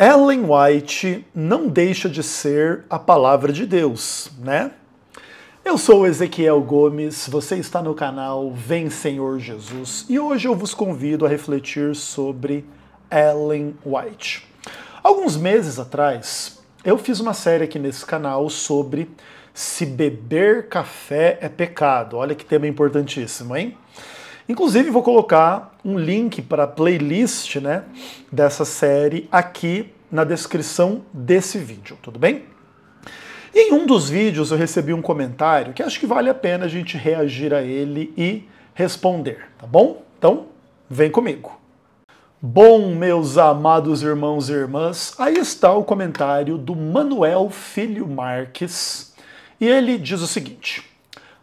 Ellen White não deixa de ser a palavra de Deus, né? Eu sou Ezequiel Gomes, você está no canal Vem Senhor Jesus e hoje eu vos convido a refletir sobre Ellen White. Alguns meses atrás, eu fiz uma série aqui nesse canal sobre se beber café é pecado. Olha que tema importantíssimo, hein? Inclusive, vou colocar um link para a playlist né, dessa série aqui na descrição desse vídeo, tudo bem? E em um dos vídeos eu recebi um comentário que acho que vale a pena a gente reagir a ele e responder, tá bom? Então, vem comigo. Bom, meus amados irmãos e irmãs, aí está o comentário do Manuel Filho Marques e ele diz o seguinte: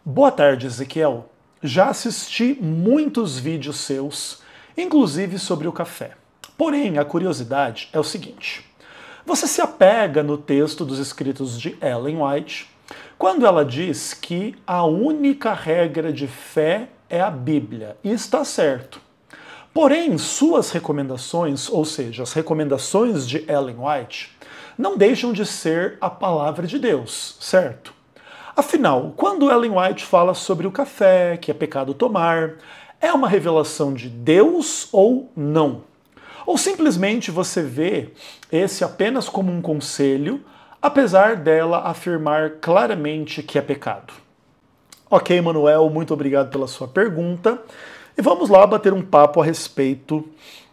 Boa tarde, Ezequiel já assisti muitos vídeos seus, inclusive sobre o café. Porém, a curiosidade é o seguinte: você se apega no texto dos escritos de Ellen White quando ela diz que a única regra de fé é a Bíblia, e está certo. Porém, suas recomendações, ou seja, as recomendações de Ellen White, não deixam de ser a palavra de Deus, certo? Afinal, quando Ellen White fala sobre o café, que é pecado tomar, é uma revelação de Deus ou não? Ou simplesmente você vê esse apenas como um conselho, apesar dela afirmar claramente que é pecado? Ok, Manuel, muito obrigado pela sua pergunta. E vamos lá bater um papo a respeito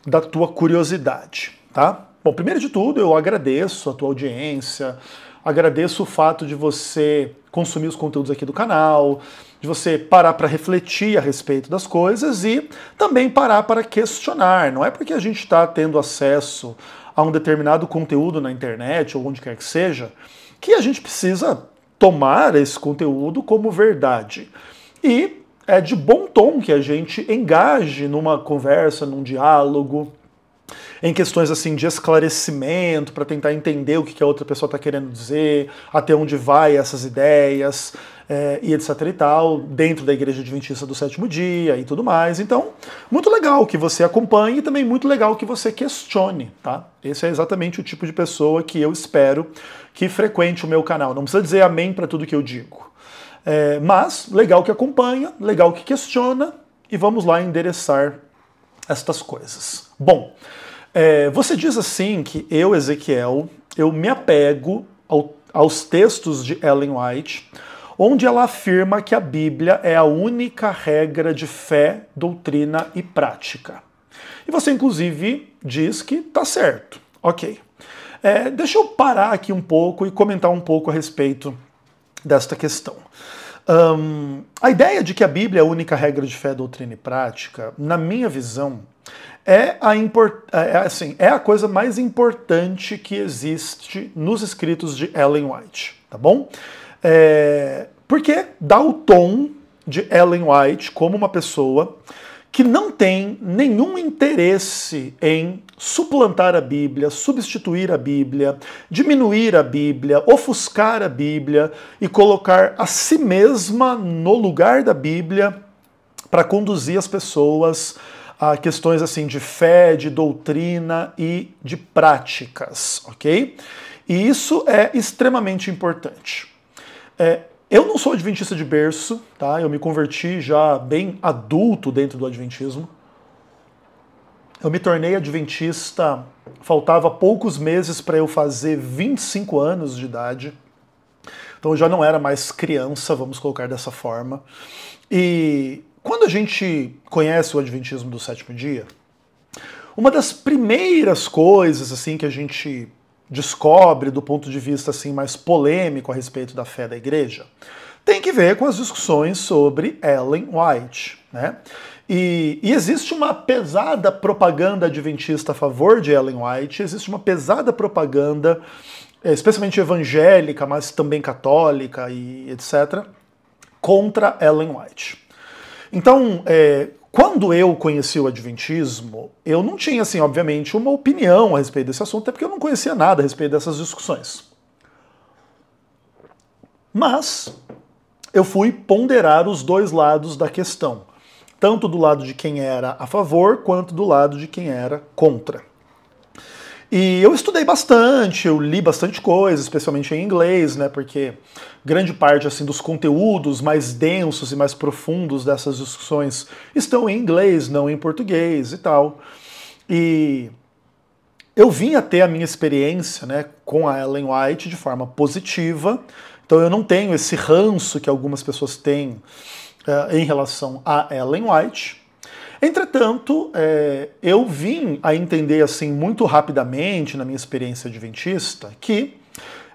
da tua curiosidade, tá? Bom, primeiro de tudo, eu agradeço a tua audiência, Agradeço o fato de você consumir os conteúdos aqui do canal, de você parar para refletir a respeito das coisas e também parar para questionar. Não é porque a gente está tendo acesso a um determinado conteúdo na internet ou onde quer que seja que a gente precisa tomar esse conteúdo como verdade. E é de bom tom que a gente engaje numa conversa, num diálogo em questões assim de esclarecimento, para tentar entender o que, que a outra pessoa está querendo dizer, até onde vai essas ideias, é, e etc e tal, dentro da Igreja Adventista do Sétimo Dia e tudo mais. Então, muito legal que você acompanhe e também muito legal que você questione, tá? Esse é exatamente o tipo de pessoa que eu espero que frequente o meu canal. Não precisa dizer amém para tudo que eu digo. É, mas, legal que acompanha, legal que questiona, e vamos lá endereçar estas coisas. Bom, é, você diz assim que eu, Ezequiel, eu me apego ao, aos textos de Ellen White, onde ela afirma que a Bíblia é a única regra de fé, doutrina e prática. E você, inclusive, diz que tá certo. Ok. É, deixa eu parar aqui um pouco e comentar um pouco a respeito desta questão. Um, a ideia de que a Bíblia é a única regra de fé, doutrina e prática, na minha visão, é a, import... É, é, assim, é a coisa mais importante que existe nos escritos de Ellen White, tá bom? É... Porque dá o tom de Ellen White como uma pessoa que não tem nenhum interesse em suplantar a Bíblia, substituir a Bíblia, diminuir a Bíblia, ofuscar a Bíblia e colocar a si mesma no lugar da Bíblia para conduzir as pessoas a questões assim de fé, de doutrina e de práticas, ok? E isso é extremamente importante. É, eu não sou adventista de berço, tá? Eu me converti já bem adulto dentro do adventismo. Eu me tornei adventista, faltava poucos meses para eu fazer 25 anos de idade. Então eu já não era mais criança, vamos colocar dessa forma. E quando a gente conhece o Adventismo do sétimo dia, uma das primeiras coisas assim que a gente descobre do ponto de vista assim mais polêmico a respeito da fé da igreja tem que ver com as discussões sobre Ellen White, né? E, e, existe uma pesada propaganda adventista a favor de Ellen White, existe uma pesada propaganda, eh, especialmente evangélica, mas também católica e etc., contra Ellen White. Então, é, quando eu conheci o Adventismo, eu não tinha, assim, obviamente, uma opinião a respeito desse assunto, até porque eu não conhecia nada a respeito dessas discussões. Mas eu fui ponderar os dois lados da questão, tanto do lado de quem era a favor quanto do lado de quem era contra. E eu estudei bastante, eu li bastante coisa, especialmente em inglês, né? Porque grande parte assim dos conteúdos mais densos e mais profundos dessas discussões estão em inglês, não em português e tal. E eu vim a ter a minha experiência, né, com a Ellen White de forma positiva. Então eu não tenho esse ranço que algumas pessoas têm uh, em relação a Ellen White. Entretanto, é, eu vim a entender assim muito rapidamente na minha experiência adventista que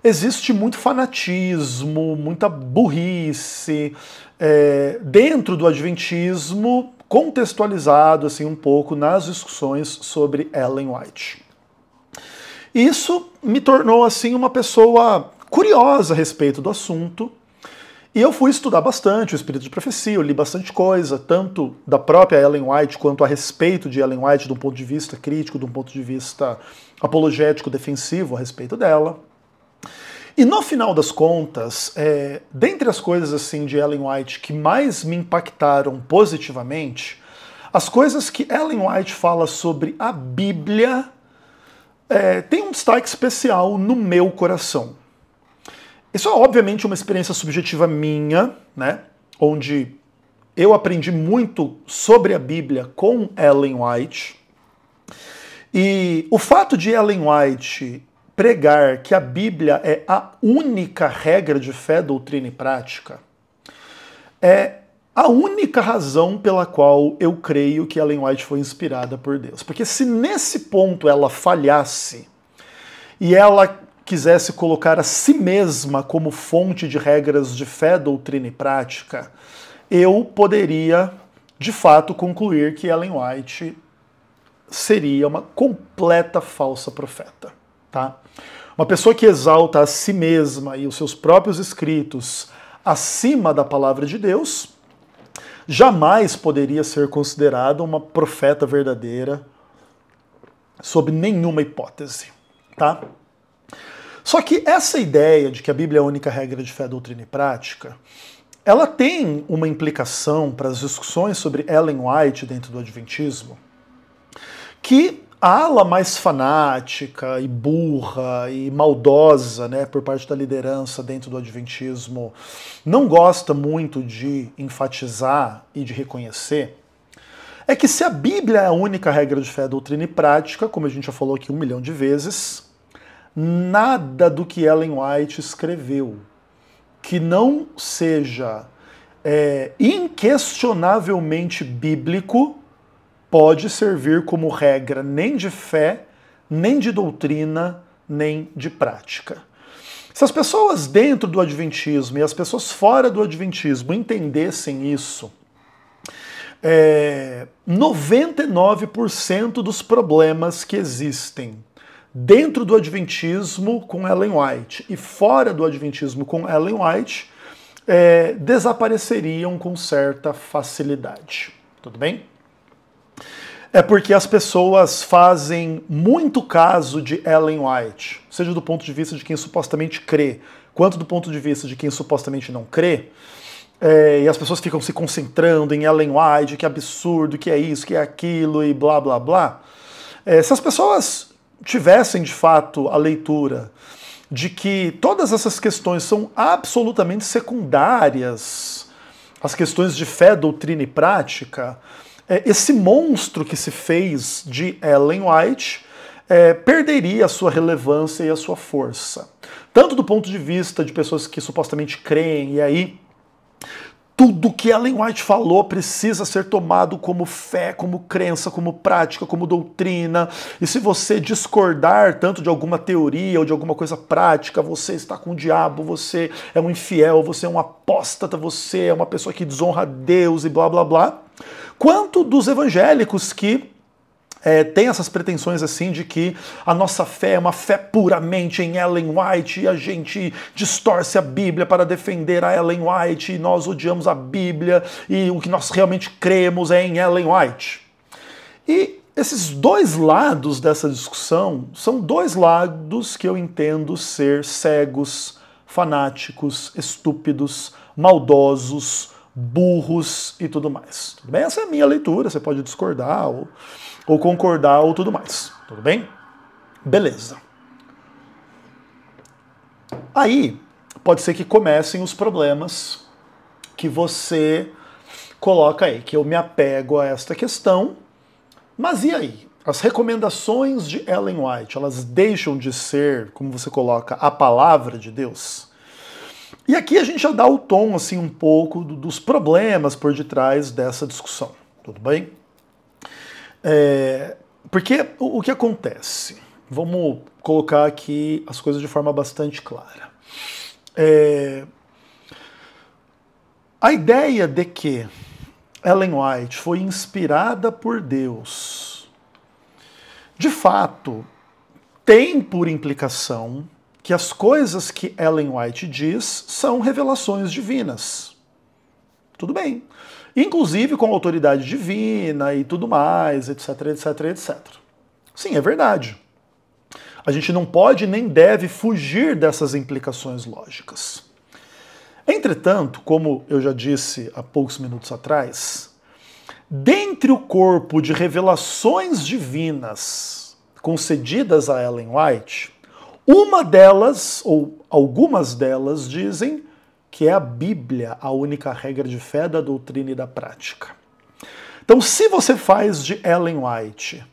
existe muito fanatismo, muita burrice é, dentro do adventismo contextualizado assim um pouco nas discussões sobre Ellen White. Isso me tornou assim uma pessoa curiosa a respeito do assunto e eu fui estudar bastante o espírito de profecia, eu li bastante coisa, tanto da própria Ellen White quanto a respeito de Ellen White, de um ponto de vista crítico, de um ponto de vista apologético, defensivo a respeito dela. E no final das contas, é, dentre as coisas assim de Ellen White que mais me impactaram positivamente, as coisas que Ellen White fala sobre a Bíblia é, tem um destaque especial no meu coração. Isso é obviamente uma experiência subjetiva minha, né? Onde eu aprendi muito sobre a Bíblia com Ellen White. E o fato de Ellen White pregar que a Bíblia é a única regra de fé, doutrina e prática é a única razão pela qual eu creio que Ellen White foi inspirada por Deus. Porque se nesse ponto ela falhasse e ela quisesse colocar a si mesma como fonte de regras de fé, doutrina e prática, eu poderia, de fato, concluir que Ellen White seria uma completa falsa profeta, tá? Uma pessoa que exalta a si mesma e os seus próprios escritos acima da palavra de Deus, jamais poderia ser considerada uma profeta verdadeira sob nenhuma hipótese, tá? Só que essa ideia de que a Bíblia é a única regra de fé, doutrina e prática, ela tem uma implicação para as discussões sobre Ellen White dentro do Adventismo, que a ala mais fanática e burra e maldosa né, por parte da liderança dentro do Adventismo não gosta muito de enfatizar e de reconhecer é que se a Bíblia é a única regra de fé, doutrina e prática, como a gente já falou aqui um milhão de vezes, nada do que Ellen White escreveu que não seja é, inquestionavelmente bíblico pode servir como regra nem de fé, nem de doutrina, nem de prática. Se as pessoas dentro do Adventismo e as pessoas fora do Adventismo entendessem isso, é, 99% dos problemas que existem dentro do Adventismo com Ellen White e fora do Adventismo com Ellen White é, desapareceriam com certa facilidade. Tudo bem? É porque as pessoas fazem muito caso de Ellen White, seja do ponto de vista de quem supostamente crê, quanto do ponto de vista de quem supostamente não crê. É, e as pessoas ficam se concentrando em Ellen White, que absurdo, que é isso, que é aquilo e blá blá blá. É, se as pessoas tivessem de fato a leitura de que todas essas questões são absolutamente secundárias, as questões de fé, doutrina e prática, é, esse monstro que se fez de Ellen White é, perderia a sua relevância e a sua força. Tanto do ponto de vista de pessoas que supostamente creem, e aí tudo que Ellen White falou precisa ser tomado como fé, como crença, como prática, como doutrina. E se você discordar tanto de alguma teoria ou de alguma coisa prática, você está com o diabo, você é um infiel, você é um apóstata, você é uma pessoa que desonra Deus e blá blá blá. Quanto dos evangélicos que é, tem essas pretensões assim de que a nossa fé é uma fé puramente em Ellen White e a gente distorce a Bíblia para defender a Ellen White e nós odiamos a Bíblia e o que nós realmente cremos é em Ellen White. E esses dois lados dessa discussão são dois lados que eu entendo ser cegos, fanáticos, estúpidos, maldosos, burros e tudo mais. Tudo bem? Essa é a minha leitura, você pode discordar ou ou concordar ou tudo mais. Tudo bem? Beleza. Aí pode ser que comecem os problemas que você coloca aí, que eu me apego a esta questão. Mas e aí? As recomendações de Ellen White, elas deixam de ser, como você coloca, a palavra de Deus? E aqui a gente já dá o tom assim um pouco dos problemas por detrás dessa discussão, tudo bem? É, porque o, o que acontece? Vamos colocar aqui as coisas de forma bastante clara. É, a ideia de que Ellen White foi inspirada por Deus, de fato, tem por implicação que as coisas que Ellen White diz são revelações divinas. Tudo bem inclusive com autoridade divina e tudo mais, etc, etc, etc. Sim, é verdade. A gente não pode nem deve fugir dessas implicações lógicas. Entretanto, como eu já disse há poucos minutos atrás, dentre o corpo de revelações divinas concedidas a Ellen White, uma delas, ou algumas delas, dizem que é a Bíblia a única regra de fé da doutrina e da prática. Então, se você faz de Ellen White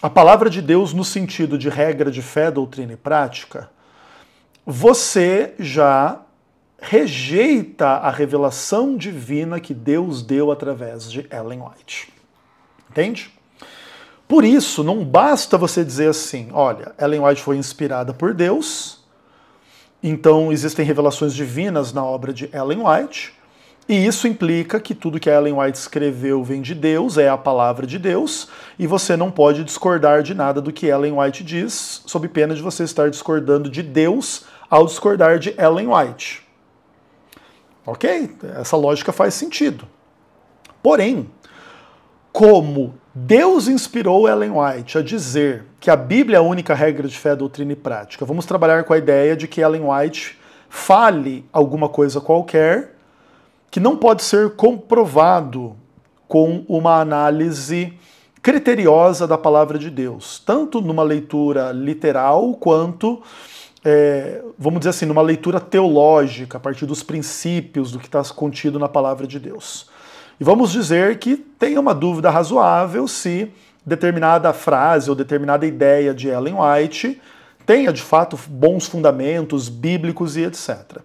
a palavra de Deus no sentido de regra de fé, doutrina e prática, você já rejeita a revelação divina que Deus deu através de Ellen White. Entende? Por isso, não basta você dizer assim: olha, Ellen White foi inspirada por Deus, então, existem revelações divinas na obra de Ellen White, e isso implica que tudo que Ellen White escreveu vem de Deus, é a palavra de Deus, e você não pode discordar de nada do que Ellen White diz, sob pena de você estar discordando de Deus ao discordar de Ellen White. Ok? Essa lógica faz sentido. Porém, como Deus inspirou Ellen White a dizer que a Bíblia é a única regra de fé, doutrina e prática. Vamos trabalhar com a ideia de que Ellen White fale alguma coisa qualquer que não pode ser comprovado com uma análise criteriosa da palavra de Deus, tanto numa leitura literal quanto, é, vamos dizer assim, numa leitura teológica, a partir dos princípios do que está contido na palavra de Deus. E vamos dizer que tem uma dúvida razoável se determinada frase ou determinada ideia de Ellen White tenha de fato bons fundamentos bíblicos e etc.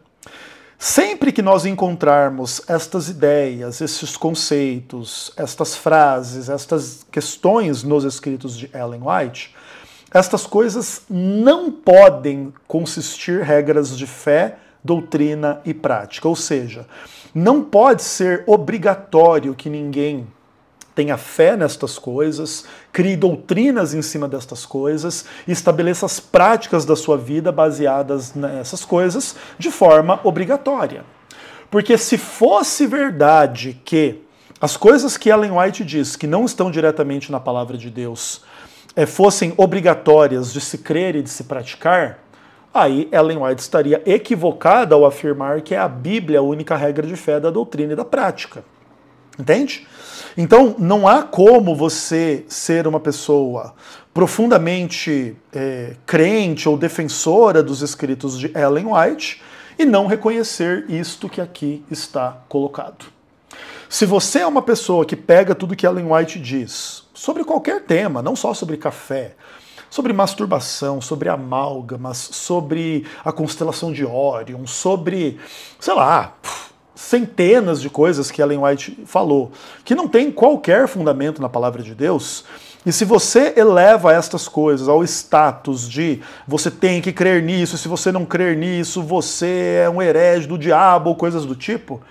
Sempre que nós encontrarmos estas ideias, esses conceitos, estas frases, estas questões nos escritos de Ellen White, estas coisas não podem consistir regras de fé, doutrina e prática. Ou seja, não pode ser obrigatório que ninguém tenha fé nestas coisas, crie doutrinas em cima destas coisas estabeleça as práticas da sua vida baseadas nessas coisas de forma obrigatória. Porque se fosse verdade que as coisas que Ellen White diz que não estão diretamente na palavra de Deus eh, fossem obrigatórias de se crer e de se praticar, aí Ellen White estaria equivocada ao afirmar que é a Bíblia é a única regra de fé da doutrina e da prática. Entende? Então, não há como você ser uma pessoa profundamente é, crente ou defensora dos escritos de Ellen White e não reconhecer isto que aqui está colocado. Se você é uma pessoa que pega tudo que Ellen White diz sobre qualquer tema, não só sobre café, sobre masturbação, sobre amálgamas, sobre a constelação de Órion, sobre, sei lá, centenas de coisas que Ellen White falou, que não tem qualquer fundamento na palavra de Deus. E se você eleva estas coisas ao status de você tem que crer nisso, se você não crer nisso, você é um herege do diabo ou coisas do tipo,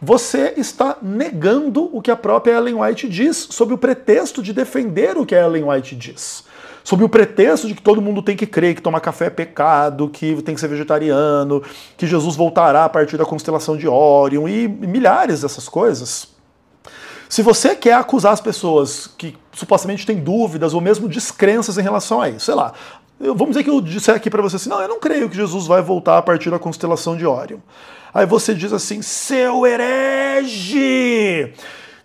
você está negando o que a própria Ellen White diz, sob o pretexto de defender o que a Ellen White diz sob o pretexto de que todo mundo tem que crer que tomar café é pecado, que tem que ser vegetariano, que Jesus voltará a partir da constelação de Órion e milhares dessas coisas. Se você quer acusar as pessoas que supostamente têm dúvidas ou mesmo descrenças em relação a isso, sei lá, vamos dizer que eu disser aqui para você assim, não, eu não creio que Jesus vai voltar a partir da constelação de Órion. Aí você diz assim, seu herege!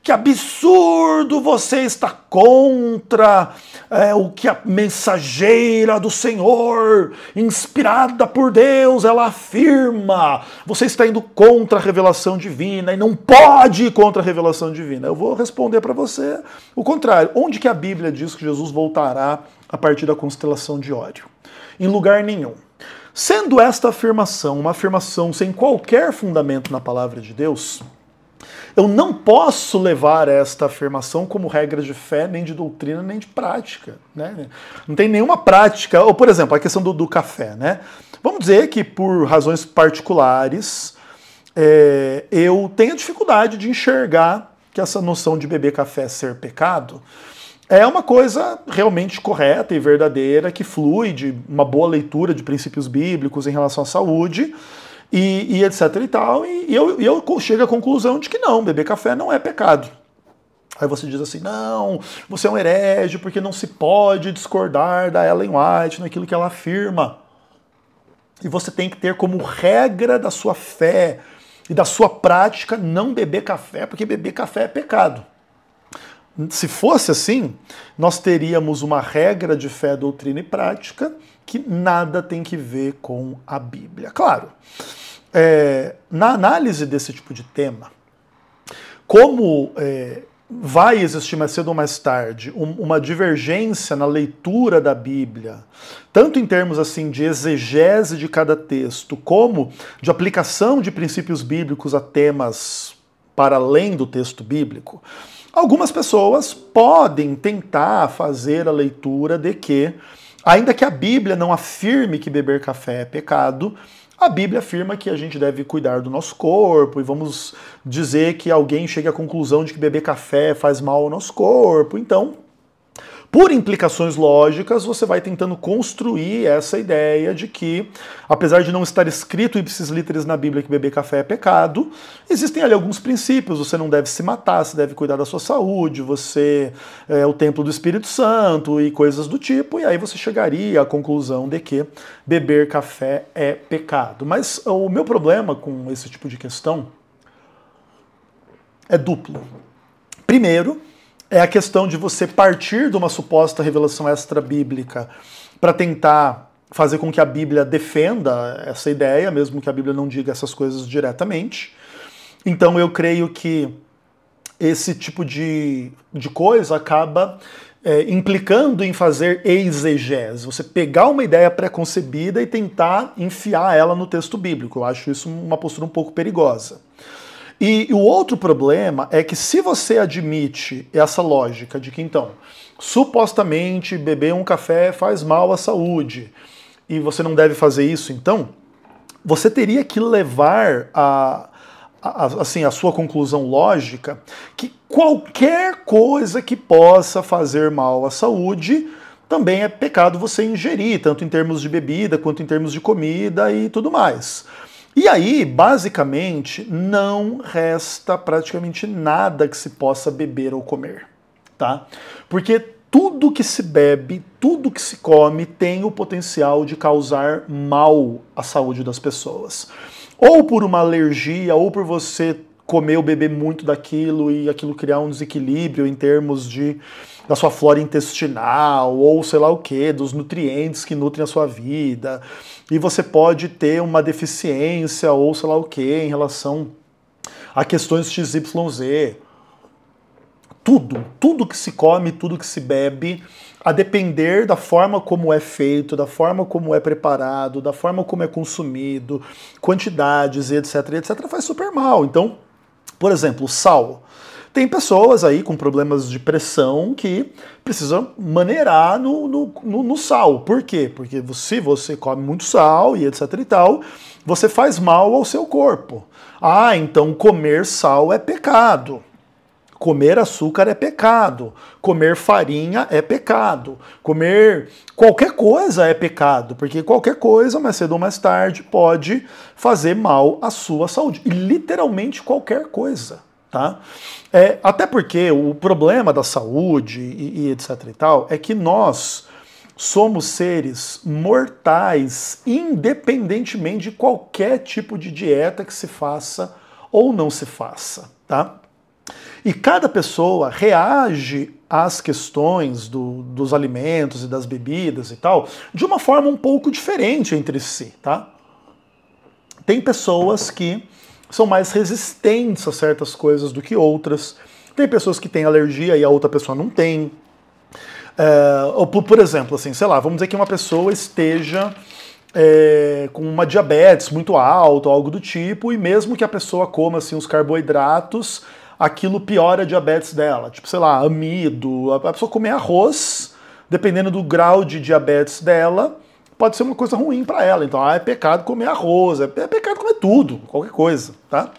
Que absurdo você está contra é, o que a mensageira do Senhor, inspirada por Deus, ela afirma. Você está indo contra a revelação divina e não pode ir contra a revelação divina. Eu vou responder para você o contrário. Onde que a Bíblia diz que Jesus voltará a partir da constelação de Ódio? Em lugar nenhum. Sendo esta afirmação uma afirmação sem qualquer fundamento na palavra de Deus, eu não posso levar esta afirmação como regra de fé, nem de doutrina, nem de prática. Né? Não tem nenhuma prática. Ou, por exemplo, a questão do, do café. Né? Vamos dizer que por razões particulares é, eu tenho dificuldade de enxergar que essa noção de beber café ser pecado é uma coisa realmente correta e verdadeira, que flui de uma boa leitura de princípios bíblicos em relação à saúde e, e etc e tal. E, eu, eu chego à conclusão de que não, beber café não é pecado. Aí você diz assim: não, você é um herege porque não se pode discordar da Ellen White naquilo que ela afirma. E você tem que ter como regra da sua fé e da sua prática não beber café, porque beber café é pecado. Se fosse assim, nós teríamos uma regra de fé, doutrina e prática que nada tem que ver com a Bíblia. Claro, é, na análise desse tipo de tema, como é, vai existir mais cedo ou mais tarde uma divergência na leitura da Bíblia, tanto em termos assim de exegese de cada texto, como de aplicação de princípios bíblicos a temas para além do texto bíblico. Algumas pessoas podem tentar fazer a leitura de que Ainda que a Bíblia não afirme que beber café é pecado, a Bíblia afirma que a gente deve cuidar do nosso corpo e vamos dizer que alguém chega à conclusão de que beber café faz mal ao nosso corpo. Então, por implicações lógicas, você vai tentando construir essa ideia de que, apesar de não estar escrito ipsis literis na Bíblia que beber café é pecado, existem ali alguns princípios. Você não deve se matar, você deve cuidar da sua saúde, você é o templo do Espírito Santo e coisas do tipo. E aí você chegaria à conclusão de que beber café é pecado. Mas o meu problema com esse tipo de questão é duplo. Primeiro, é a questão de você partir de uma suposta revelação extra-bíblica para tentar fazer com que a Bíblia defenda essa ideia, mesmo que a Bíblia não diga essas coisas diretamente. Então eu creio que esse tipo de, de coisa acaba é, implicando em fazer exegese, você pegar uma ideia pré-concebida e tentar enfiar ela no texto bíblico. Eu acho isso uma postura um pouco perigosa. E, o outro problema é que se você admite essa lógica de que, então, supostamente beber um café faz mal à saúde e você não deve fazer isso, então, você teria que levar a, a, assim, a sua conclusão lógica que qualquer coisa que possa fazer mal à saúde também é pecado você ingerir, tanto em termos de bebida quanto em termos de comida e tudo mais. E aí, basicamente, não resta praticamente nada que se possa beber ou comer, tá? Porque tudo que se bebe, tudo que se come tem o potencial de causar mal à saúde das pessoas. Ou por uma alergia, ou por você comer ou beber muito daquilo e aquilo criar um desequilíbrio em termos de da sua flora intestinal, ou sei lá o que, dos nutrientes que nutrem a sua vida, e você pode ter uma deficiência, ou sei lá o que, em relação a questões XYZ. Tudo, tudo que se come, tudo que se bebe, a depender da forma como é feito, da forma como é preparado, da forma como é consumido, quantidades, etc, etc, faz super mal. Então, por exemplo, sal. Tem pessoas aí com problemas de pressão que precisam maneirar no, no, no, no sal. Por quê? Porque se você, você come muito sal e etc e tal, você faz mal ao seu corpo. Ah, então comer sal é pecado. Comer açúcar é pecado, comer farinha é pecado, comer qualquer coisa é pecado, porque qualquer coisa, mais cedo ou mais tarde, pode fazer mal à sua saúde. E literalmente qualquer coisa. Tá? É, até porque o problema da saúde e, e etc e tal é que nós somos seres mortais independentemente de qualquer tipo de dieta que se faça ou não se faça, tá? E cada pessoa reage às questões do, dos alimentos e das bebidas e tal de uma forma um pouco diferente entre si, tá? Tem pessoas que são mais resistentes a certas coisas do que outras. Tem pessoas que têm alergia e a outra pessoa não tem. É, ou por, por, exemplo, assim, sei lá, vamos dizer que uma pessoa esteja é, com uma diabetes muito alta, algo do tipo, e mesmo que a pessoa coma assim, os carboidratos, aquilo piora a diabetes dela. Tipo, sei lá, amido. A pessoa comer arroz, dependendo do grau de diabetes dela, pode ser uma coisa ruim para ela. Então, ah, é pecado comer arroz, é, é pecado comer tudo, qualquer coisa, tá?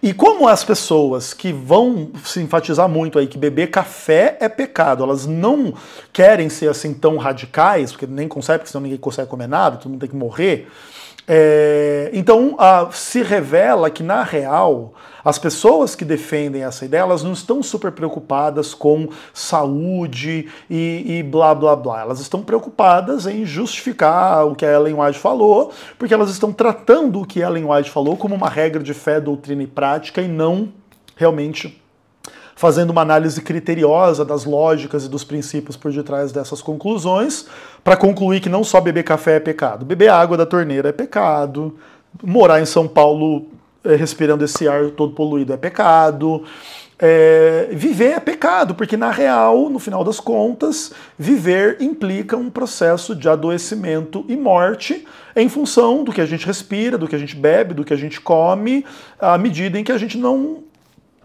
E como as pessoas que vão se enfatizar muito aí que beber café é pecado, elas não querem ser assim tão radicais, porque nem consegue, porque senão ninguém consegue comer nada, todo mundo tem que morrer. É, então a, se revela que, na real, as pessoas que defendem essa ideia elas não estão super preocupadas com saúde e, e, blá blá blá. Elas estão preocupadas em justificar o que a Ellen White falou, porque elas estão tratando o que a Ellen White falou como uma regra de fé, doutrina e prática e não realmente fazendo uma análise criteriosa das lógicas e dos princípios por detrás dessas conclusões, para concluir que não só beber café é pecado, beber água da torneira é pecado, morar em São Paulo é, respirando esse ar todo poluído é pecado. É, viver é pecado, porque na real, no final das contas, viver implica um processo de adoecimento e morte em função do que a gente respira, do que a gente bebe, do que a gente come, à medida em que a gente não,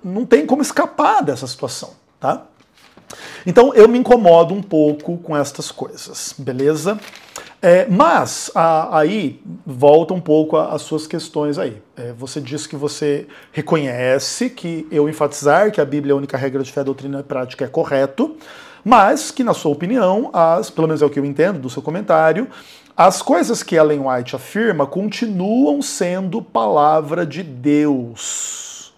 não tem como escapar dessa situação, tá? Então eu me incomodo um pouco com estas coisas, beleza? É, mas a, aí volta um pouco às suas questões aí. É, você diz que você reconhece que eu enfatizar que a Bíblia é a única regra de fé, doutrina e prática é correto, mas que na sua opinião, as, pelo menos é o que eu entendo do seu comentário, as coisas que Ellen White afirma continuam sendo palavra de Deus,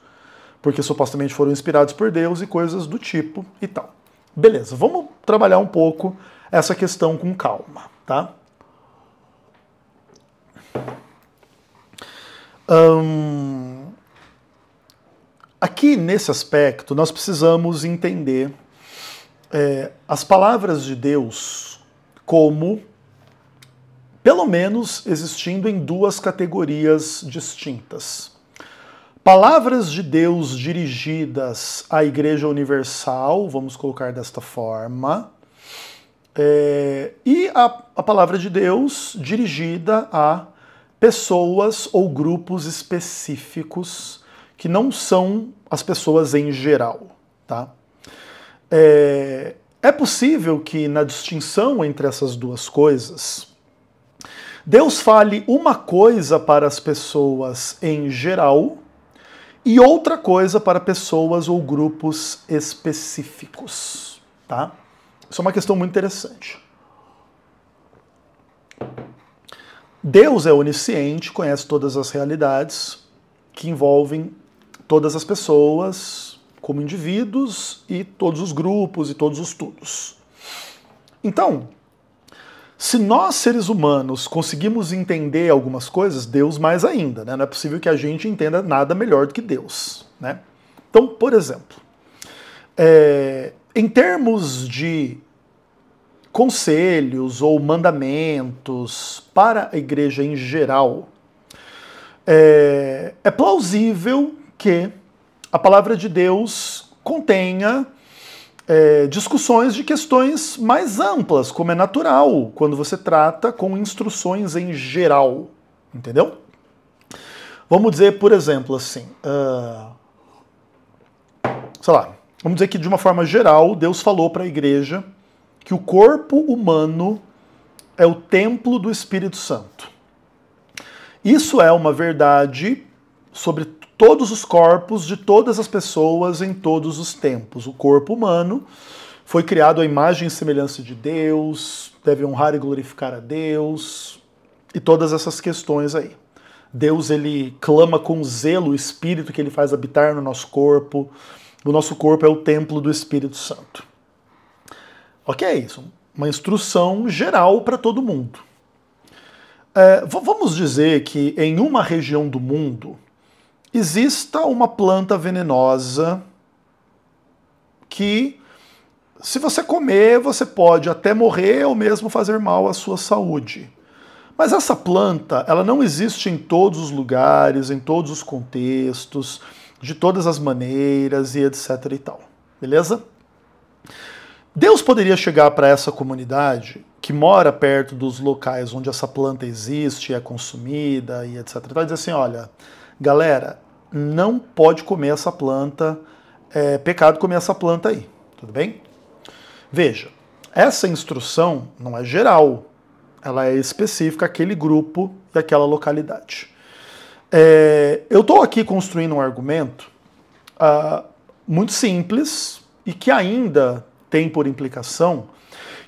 porque supostamente foram inspirados por Deus e coisas do tipo e tal. Beleza, vamos trabalhar um pouco essa questão com calma, tá? Hum, aqui nesse aspecto, nós precisamos entender é, as palavras de Deus como, pelo menos, existindo em duas categorias distintas. Palavras de Deus dirigidas à Igreja Universal, vamos colocar desta forma, é, e a, a palavra de Deus dirigida a pessoas ou grupos específicos que não são as pessoas em geral. Tá? É, é possível que na distinção entre essas duas coisas, Deus fale uma coisa para as pessoas em geral e outra coisa para pessoas ou grupos específicos, tá? Isso é uma questão muito interessante. Deus é onisciente, conhece todas as realidades que envolvem todas as pessoas, como indivíduos e todos os grupos e todos os tudos. Então, se nós, seres humanos, conseguimos entender algumas coisas, Deus mais ainda, né? Não é possível que a gente entenda nada melhor do que Deus, né? Então, por exemplo, é, em termos de conselhos ou mandamentos para a igreja em geral, é, é plausível que a palavra de Deus contenha é, discussões de questões mais amplas, como é natural quando você trata com instruções em geral, entendeu? Vamos dizer, por exemplo, assim, uh, sei lá, vamos dizer que de uma forma geral Deus falou para a igreja que o corpo humano é o templo do Espírito Santo. Isso é uma verdade sobre todos os corpos de todas as pessoas em todos os tempos. O corpo humano foi criado à imagem e semelhança de Deus, deve honrar e glorificar a Deus e todas essas questões aí. Deus ele clama com zelo o espírito que ele faz habitar no nosso corpo. O nosso corpo é o templo do Espírito Santo. OK, é isso uma instrução geral para todo mundo. É, vamos dizer que em uma região do mundo exista uma planta venenosa que, se você comer, você pode até morrer ou mesmo fazer mal à sua saúde. Mas essa planta, ela não existe em todos os lugares, em todos os contextos, de todas as maneiras e etc e tal. Beleza? Deus poderia chegar para essa comunidade que mora perto dos locais onde essa planta existe, é consumida e etc. E tal, e dizer assim: olha, galera, não pode comer essa planta, é pecado comer essa planta aí, tudo bem? Veja, essa instrução não é geral, ela é específica àquele grupo e àquela localidade. É, eu estou aqui construindo um argumento uh, muito simples e que ainda tem por implicação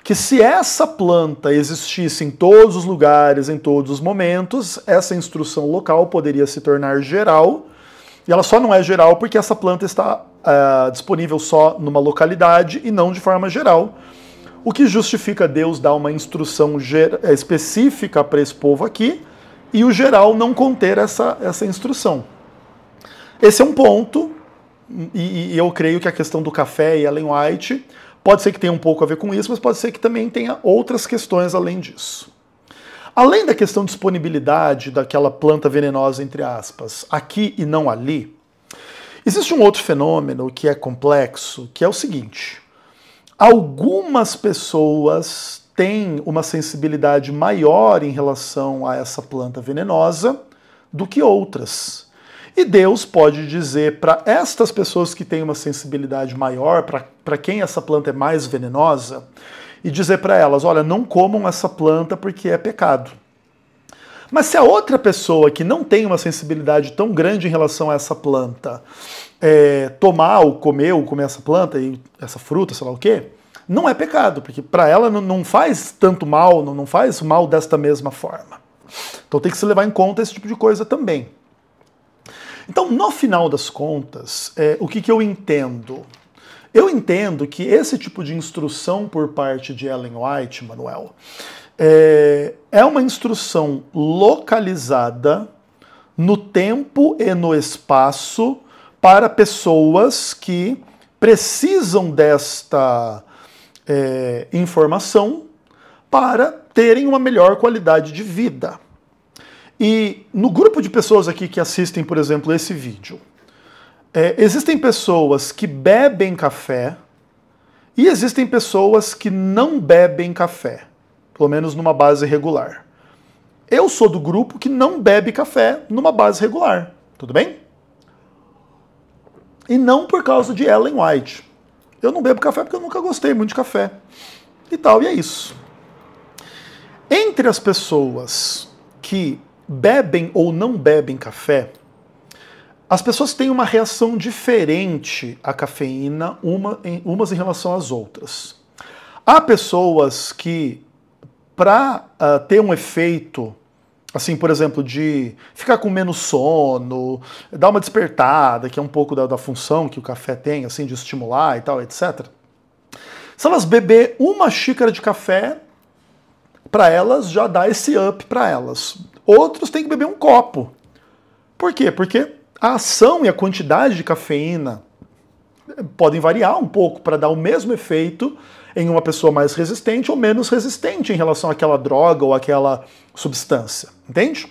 que se essa planta existisse em todos os lugares, em todos os momentos, essa instrução local poderia se tornar geral. E ela só não é geral porque essa planta está uh, disponível só numa localidade e não de forma geral. O que justifica Deus dar uma instrução é, específica para esse povo aqui e o geral não conter essa, essa instrução. Esse é um ponto, e, e eu creio que a questão do café e Ellen White Pode ser que tenha um pouco a ver com isso, mas pode ser que também tenha outras questões além disso. Além da questão de disponibilidade daquela planta venenosa, entre aspas, aqui e não ali, existe um outro fenômeno que é complexo, que é o seguinte: algumas pessoas têm uma sensibilidade maior em relação a essa planta venenosa do que outras. E Deus pode dizer para estas pessoas que têm uma sensibilidade maior, para quem essa planta é mais venenosa, e dizer para elas: olha, não comam essa planta porque é pecado. Mas se a outra pessoa que não tem uma sensibilidade tão grande em relação a essa planta é, tomar ou comer ou comer essa planta e essa fruta, sei lá o quê, não é pecado, porque para ela não faz tanto mal, não faz mal desta mesma forma. Então tem que se levar em conta esse tipo de coisa também. Então, no final das contas, é, o que, que eu entendo? Eu entendo que esse tipo de instrução por parte de Ellen White, Manuel, é, é uma instrução localizada no tempo e no espaço para pessoas que precisam desta é, informação para terem uma melhor qualidade de vida. E no grupo de pessoas aqui que assistem, por exemplo, esse vídeo, é, existem pessoas que bebem café e existem pessoas que não bebem café, pelo menos numa base regular. Eu sou do grupo que não bebe café numa base regular, tudo bem? E não por causa de Ellen White. Eu não bebo café porque eu nunca gostei muito de café. E tal, e é isso. Entre as pessoas que bebem ou não bebem café, as pessoas têm uma reação diferente à cafeína, uma em, umas em relação às outras. Há pessoas que, para uh, ah, ter um efeito, assim, por exemplo, de ficar com menos sono, dar uma despertada, que é um pouco da, da função que o café tem, assim, de estimular e tal, etc. Se elas beber uma xícara de café, para elas já dá esse up para elas. Outros têm que beber um copo. Por quê? Porque a ação e a quantidade de cafeína eh, podem variar um pouco para dar o mesmo efeito em uma pessoa mais resistente ou menos resistente em relação àquela droga ou àquela substância, entende?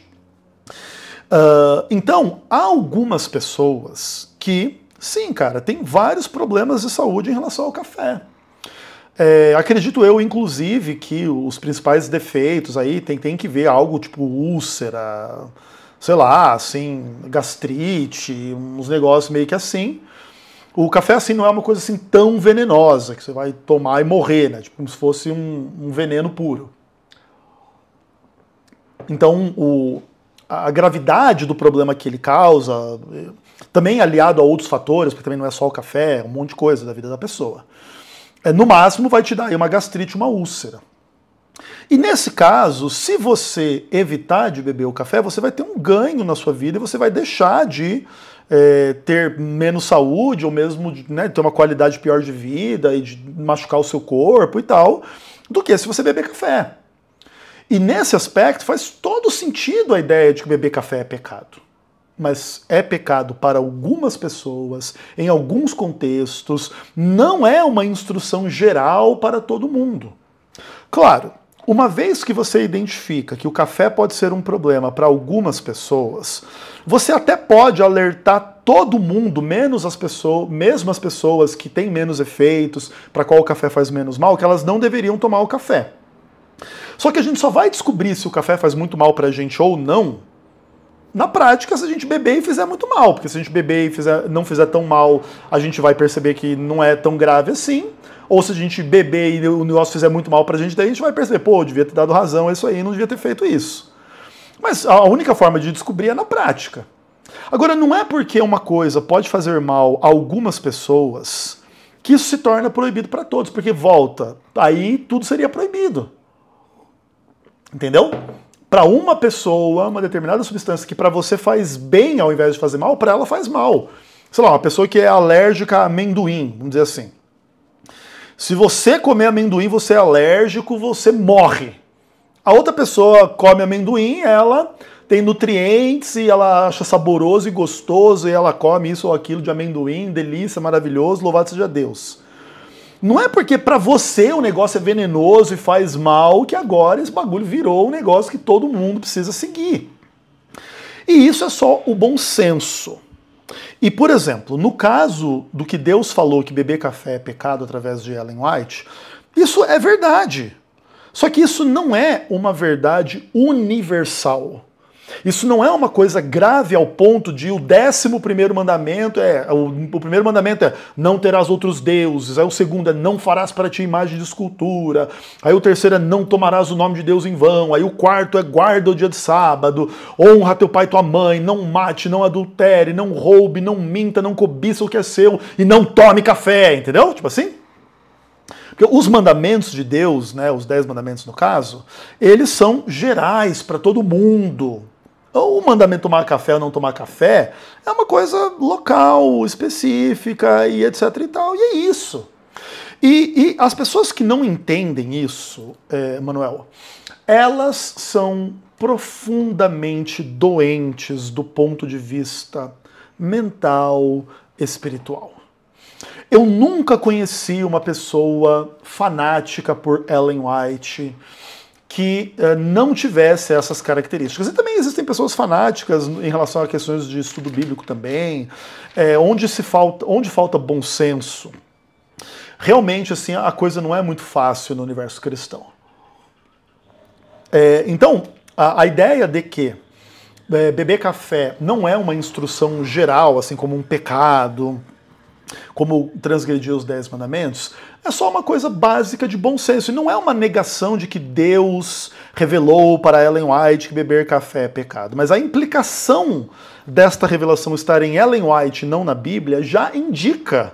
Uh, então, há algumas pessoas que, sim, cara, tem vários problemas de saúde em relação ao café. É, acredito eu, inclusive, que os principais defeitos aí tem, tem que ver algo tipo úlcera, sei lá, assim, gastrite, uns negócios meio que assim. O café, assim, não é uma coisa assim tão venenosa que você vai tomar e morrer, né? Tipo, como se fosse um, um veneno puro. Então, o, a gravidade do problema que ele causa, eh, também aliado a outros fatores, porque também não é só o café, é um monte de coisa da vida da pessoa. É, no máximo vai te dar aí uma gastrite, uma úlcera. E nesse caso, se você evitar de beber o café, você vai ter um ganho na sua vida e você vai deixar de é, ter menos saúde ou mesmo né, ter uma qualidade pior de vida e de machucar o seu corpo e tal, do que se você beber café. E nesse aspecto faz todo sentido a ideia de que beber café é pecado mas é pecado para algumas pessoas, em alguns contextos, não é uma instrução geral para todo mundo. Claro, uma vez que você identifica que o café pode ser um problema para algumas pessoas, você até pode alertar todo mundo, menos as pessoas, mesmo as pessoas que têm menos efeitos, para qual o café faz menos mal, que elas não deveriam tomar o café. Só que a gente só vai descobrir se o café faz muito mal para a gente ou não na prática, se a gente beber e fizer muito mal, porque se a gente beber e fizer, não fizer tão mal, a gente vai perceber que não é tão grave assim. Ou se a gente beber e o negócio fizer muito mal pra gente, daí a gente vai perceber, pô, devia ter dado razão a isso aí, não devia ter feito isso. Mas a única forma de descobrir é na prática. Agora, não é porque uma coisa pode fazer mal a algumas pessoas que isso se torna proibido para todos, porque volta, aí tudo seria proibido. Entendeu? para uma pessoa uma determinada substância que para você faz bem ao invés de fazer mal, para ela faz mal. Sei lá, uma pessoa que é alérgica a amendoim, vamos dizer assim. Se você comer amendoim, você é alérgico, você morre. A outra pessoa come amendoim, ela tem nutrientes e ela acha saboroso e gostoso e ela come isso ou aquilo de amendoim, delícia, maravilhoso, louvado seja Deus. Não é porque para você o negócio é venenoso e faz mal que agora esse bagulho virou um negócio que todo mundo precisa seguir. E isso é só o bom senso. E, por exemplo, no caso do que Deus falou que beber café é pecado através de Ellen White, isso é verdade. Só que isso não é uma verdade universal. Isso não é uma coisa grave ao ponto de o décimo primeiro mandamento é. O, o primeiro mandamento é não terás outros deuses, aí o segundo é não farás para ti imagem de escultura, aí o terceiro é não tomarás o nome de Deus em vão, aí o quarto é guarda o dia de sábado, honra teu pai e tua mãe, não mate, não adultere, não roube, não minta, não cobiça o que é seu e não tome café, entendeu? Tipo assim? Porque os mandamentos de Deus, né, os dez mandamentos no caso, eles são gerais para todo mundo. O mandamento tomar café ou não tomar café é uma coisa local, específica e etc e tal. E é isso. E, e as pessoas que não entendem isso, é, Manuel, elas são profundamente doentes do ponto de vista mental, espiritual. Eu nunca conheci uma pessoa fanática por Ellen White que uh, não tivesse essas características. E também existem pessoas fanáticas em relação a questões de estudo bíblico também, é, onde, se falta, onde falta bom senso. Realmente, assim, a coisa não é muito fácil no universo cristão. É, então, a, a, ideia de que é, beber café não é uma instrução geral, assim como um pecado, como transgredir os dez mandamentos, é só uma coisa básica de bom senso. E não é uma negação de que Deus revelou para Ellen White que beber café é pecado. Mas a implicação desta revelação estar em Ellen White e não na Bíblia já indica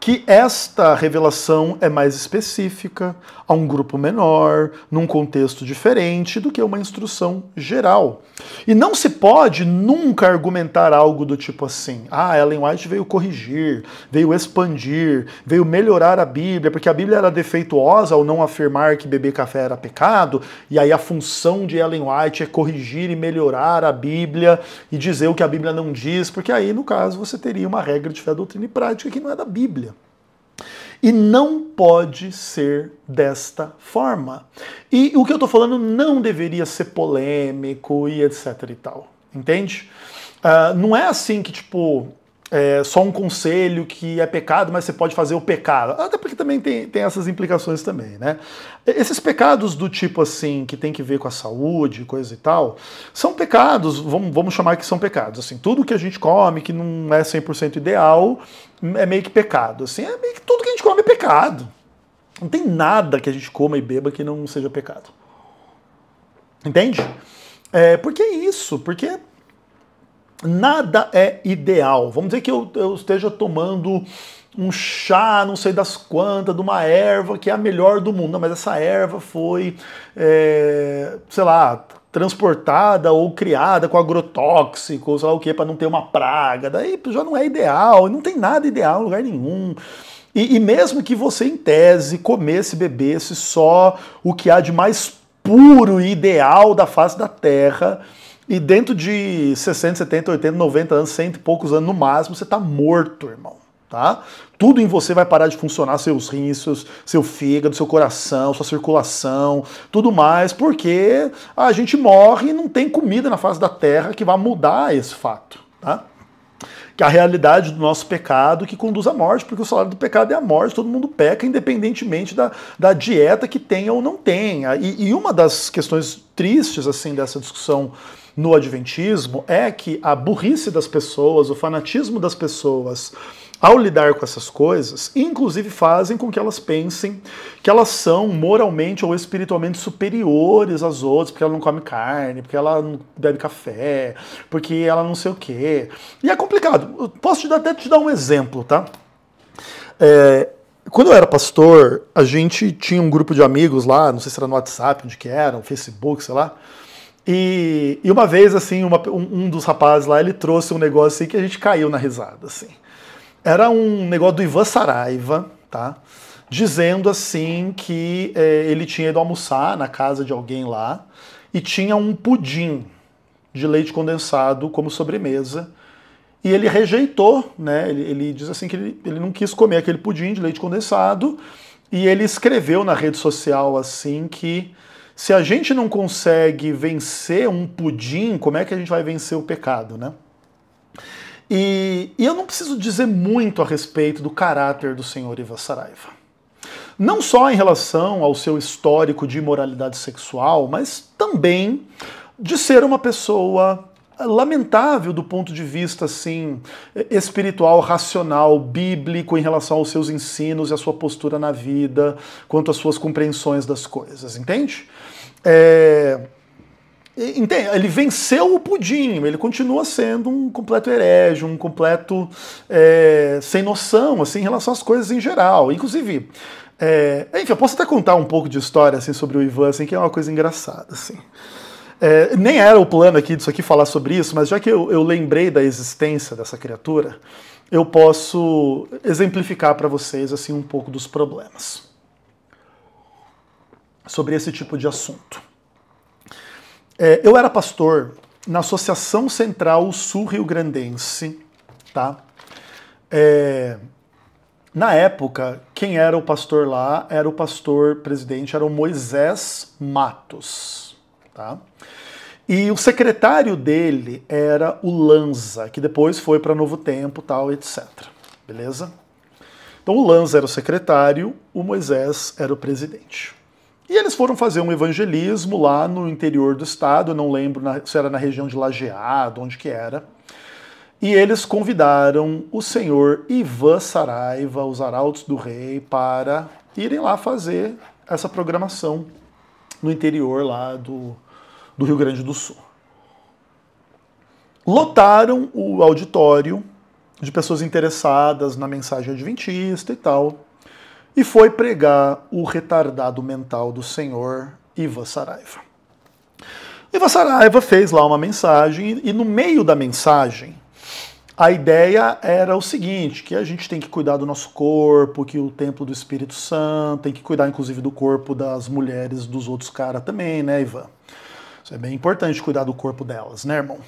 que esta revelação é mais específica, a um grupo menor, num contexto diferente do que uma instrução geral. E não se pode nunca argumentar algo do tipo assim: ah, Ellen White veio corrigir, veio expandir, veio melhorar a Bíblia, porque a Bíblia era defeituosa ao não afirmar que beber café era pecado, e aí a função de Ellen White é corrigir e melhorar a Bíblia e dizer o que a Bíblia não diz, porque aí, no caso, você teria uma regra de fé, doutrina e prática que não é da Bíblia. E não pode ser desta forma. E o que eu estou falando não deveria ser polêmico e etc e tal. Entende? Uh, não é assim que, tipo, é só um conselho que é pecado, mas você pode fazer o pecado. Até porque também tem, tem essas implicações também, né? Esses pecados do tipo assim, que tem que ver com a saúde, coisa e tal, são pecados, vamos, vamos chamar que são pecados. Assim, tudo que a gente come que não é 100% ideal é meio que pecado. Assim, é meio que tudo que a gente come é pecado. Não tem nada que a gente coma e beba que não seja pecado. Entende? É, porque é isso, porque nada é ideal. Vamos dizer que eu, eu esteja tomando um chá, não sei das quantas, de uma erva que é a melhor do mundo. Não, mas essa erva foi, é, sei lá, transportada ou criada com agrotóxico, ou sei lá o que, para não ter uma praga. Daí já não é ideal, não tem nada ideal em lugar nenhum. E, e mesmo que você, em tese, comesse, bebesse só o que há de mais puro e ideal da face da terra, e dentro de 60, 70, 80, 90 anos, 100 e poucos anos no máximo, você está morto, irmão. Tá? Tudo em você vai parar de funcionar, seus rins, seu fígado, seu coração, sua circulação, tudo mais, porque a gente morre e não tem comida na face da terra que vá mudar esse fato. Tá? É a realidade do nosso pecado que conduz à morte, porque o salário do pecado é a morte, todo mundo peca, independentemente da, da dieta que tenha ou não tenha. E, e uma das questões tristes assim dessa discussão no Adventismo é que a burrice das pessoas, o fanatismo das pessoas, ao lidar com essas coisas, inclusive fazem com que elas pensem que elas são moralmente ou espiritualmente superiores às outras, porque ela não come carne, porque ela não bebe café, porque ela não sei o quê. E é complicado. posso te dar, até te dar um exemplo, tá? É, quando eu era pastor, a gente tinha um grupo de amigos lá, não sei se era no WhatsApp, onde que era, no Facebook, sei lá. E, e uma vez, assim, uma, um, um dos rapazes lá, ele trouxe um negócio assim que a gente caiu na risada, assim. Era um negócio do Ivan Saraiva, tá? Dizendo assim que é, ele tinha ido almoçar na casa de alguém lá e tinha um pudim de leite condensado como sobremesa. E ele rejeitou, né? Ele, ele diz assim que ele, ele não quis comer aquele pudim de leite condensado. E ele escreveu na rede social assim que se a gente não consegue vencer um pudim, como é que a gente vai vencer o pecado, né? E, e eu não preciso dizer muito a respeito do caráter do senhor Iva Saraiva. Não só em relação ao seu histórico de imoralidade sexual, mas também de ser uma pessoa eh, lamentável do ponto de vista assim espiritual, racional, bíblico em relação aos seus ensinos e à sua postura na vida, quanto às suas compreensões das coisas, entende? É... Entende? Ele venceu o pudim, ele continua sendo um completo herege, um completo é, sem noção, assim, em relação às coisas em geral. Inclusive, é, enfim, eu posso até contar um pouco de história, assim, sobre o Ivan, assim, que é uma coisa engraçada, assim. É, nem era o plano aqui disso aqui falar sobre isso, mas já que eu, eu lembrei da existência dessa criatura, eu posso exemplificar para vocês, assim, um pouco dos problemas sobre esse tipo de assunto. É, eu era pastor na Associação Central Sul Rio Grandense, tá? É, na época, quem era o pastor lá era o pastor presidente, era o Moisés Matos, tá? E o secretário dele era o Lanza, que depois foi para Novo Tempo, tal, etc. Beleza? Então o Lanza era o secretário, o Moisés era o presidente. E eles foram fazer um evangelismo lá no interior do estado, eu não lembro se era na região de Lajeado, onde que era. E eles convidaram o senhor Ivan Saraiva, os arautos do rei, para irem lá fazer essa programação no interior lá do, do Rio Grande do Sul. Lotaram o auditório de pessoas interessadas na mensagem adventista e tal e foi pregar o retardado mental do senhor Iva Saraiva. Iva Saraiva fez lá uma mensagem e no meio da mensagem a ideia era o seguinte, que a gente tem que cuidar do nosso corpo, que o templo do Espírito Santo tem que cuidar inclusive do corpo das mulheres dos outros caras também, né, Ivan? Isso é bem importante cuidar do corpo delas, né, irmão?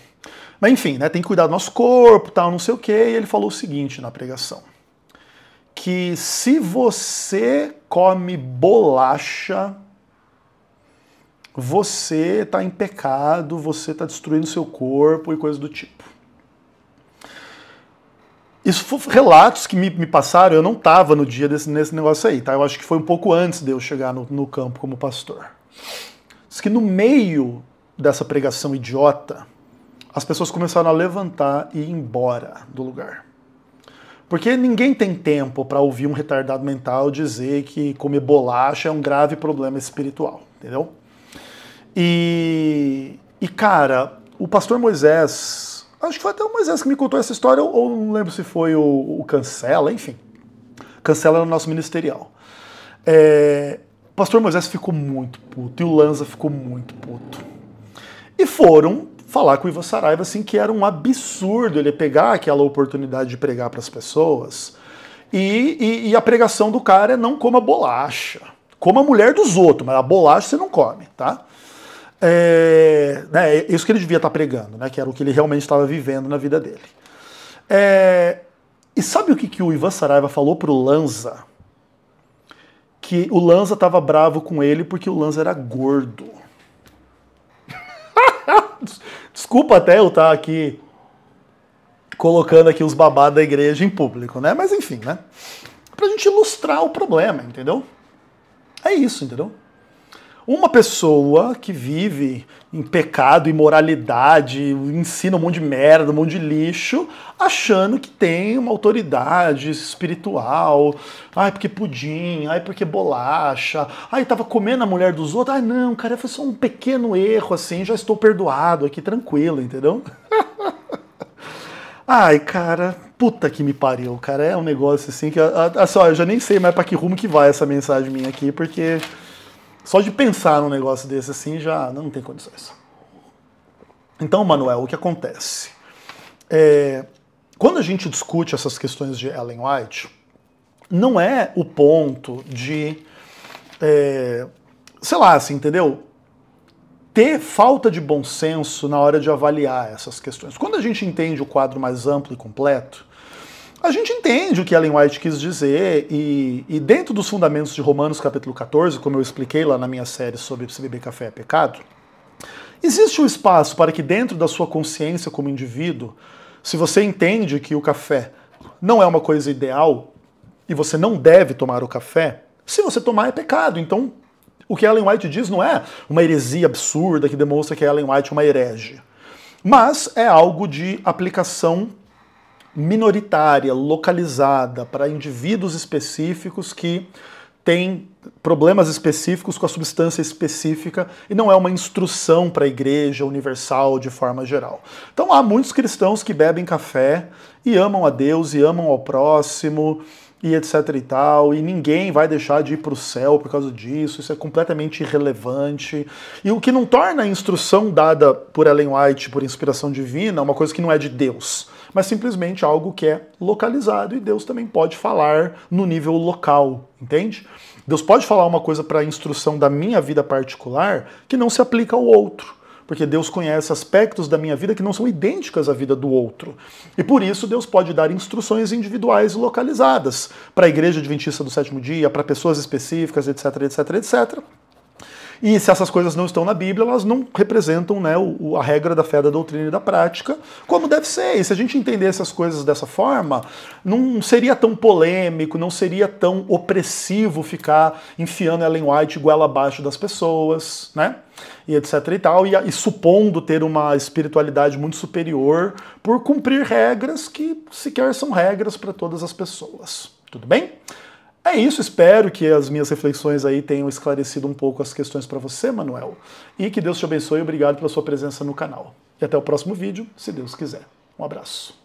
Mas enfim, né, tem que cuidar do nosso corpo, tal, não sei o quê, e ele falou o seguinte na pregação que se você come bolacha, você está em pecado, você está destruindo seu corpo e coisas do tipo. Isso foi relatos que me, me passaram, eu não estava no dia desse, nesse negócio aí, tá? Eu acho que foi um pouco antes de eu chegar no, no campo como pastor. Diz que no meio dessa pregação idiota, as pessoas começaram a levantar e ir embora do lugar. Porque ninguém tem tempo para ouvir um retardado mental dizer que comer bolacha é um grave problema espiritual, entendeu? E, e cara, o pastor Moisés, acho que foi até o Moisés que me contou essa história, ou, ou não lembro se foi o, o Cancela, enfim. Cancela era o nosso ministerial. É, o pastor Moisés ficou muito puto e o Lanza ficou muito puto. E foram falar com o Ivan Saraiva assim que era um absurdo ele pegar aquela oportunidade de pregar para as pessoas. E, e, e, a pregação do cara é não coma bolacha. Coma a mulher dos outros, mas a bolacha você não come, tá? É, né, é isso que ele devia estar tá pregando, né? Que era o que ele realmente estava vivendo na vida dele. É, e sabe o que, que o Ivan Saraiva falou pro Lanza? Que o Lanza estava bravo com ele porque o Lanza era gordo. Desculpa até eu estar tá aqui colocando aqui os babados da igreja em público, né? Mas enfim, né? Pra gente ilustrar o problema, entendeu? É isso, entendeu? Uma pessoa que vive em pecado, imoralidade, ensina um monte de merda, um monte de lixo, achando que tem uma autoridade espiritual. Ai, porque pudim, ai, porque bolacha, ai, tava comendo a mulher dos outros. Ai, não, cara, foi só um pequeno erro, assim, já estou perdoado aqui, tranquilo, entendeu? ai, cara, puta que me pariu, cara. É um negócio assim que. Olha, eu já nem sei mais para que rumo que vai essa mensagem minha aqui, porque. Só de pensar num negócio desse assim já não tem condições. Então, Manuel, o que acontece? É, quando a gente discute essas questões de Ellen White, não é o ponto de, é, sei lá, assim, entendeu? Ter falta de bom senso na hora de avaliar essas questões. Quando a gente entende o quadro mais amplo e completo, a gente entende o que Ellen White quis dizer, e, e, dentro dos fundamentos de Romanos capítulo 14, como eu expliquei lá na minha série sobre se beber café é pecado, existe um espaço para que dentro da sua consciência como indivíduo, se você entende que o café não é uma coisa ideal e você não deve tomar o café, se você tomar é pecado. Então, o que Ellen White diz não é uma heresia absurda que demonstra que Ellen White é uma herege, mas é algo de aplicação minoritária, localizada para indivíduos específicos que têm problemas específicos com a substância específica e não é uma instrução para a igreja universal de forma geral. Então há muitos cristãos que bebem café e amam a Deus e amam ao próximo e etc e tal, e ninguém vai deixar de ir para o céu por causa disso, isso é completamente irrelevante. E o que não torna a instrução dada por Ellen White por inspiração divina uma coisa que não é de Deus mas simplesmente algo que é localizado e Deus também pode falar no nível local, entende? Deus pode falar uma coisa para a instrução da minha vida particular que não se aplica ao outro porque Deus conhece aspectos da minha vida que não são idênticas à vida do outro. E por isso Deus pode dar instruções individuais e localizadas para a igreja adventista do sétimo dia, para pessoas específicas, etc, etc, etc. E se essas coisas não estão na Bíblia, elas não representam né, o, a regra da fé, da doutrina e da prática, como deve ser. E se a gente entender essas coisas dessa forma, não seria tão polêmico, não seria tão opressivo ficar enfiando Ellen White goela abaixo das pessoas, né? E etc e tal, e, e supondo ter uma espiritualidade muito superior por cumprir regras que sequer são regras para todas as pessoas. Tudo bem? É isso, espero que as minhas reflexões aí tenham esclarecido um pouco as questões para você, Manuel. E que Deus te abençoe, obrigado pela sua presença no canal. E até o próximo vídeo, se Deus quiser. Um abraço.